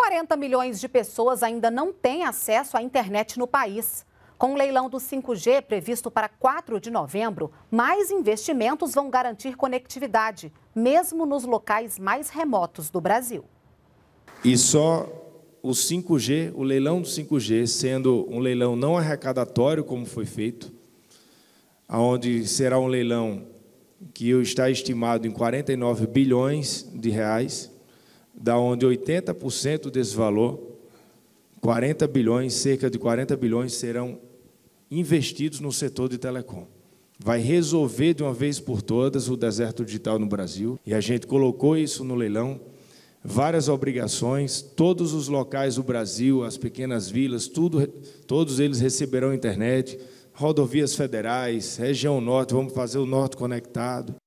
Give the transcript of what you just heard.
40 milhões de pessoas ainda não têm acesso à internet no país. Com o leilão do 5G previsto para 4 de novembro, mais investimentos vão garantir conectividade, mesmo nos locais mais remotos do Brasil. E só o 5G, o leilão do 5G, sendo um leilão não arrecadatório, como foi feito, onde será um leilão que está estimado em 49 bilhões de reais, da onde 80% desse valor, 40 bilhões, cerca de 40 bilhões serão investidos no setor de telecom. Vai resolver de uma vez por todas o deserto digital no Brasil, e a gente colocou isso no leilão. Várias obrigações, todos os locais do Brasil, as pequenas vilas, tudo, todos eles receberão internet, rodovias federais, região norte, vamos fazer o norte conectado.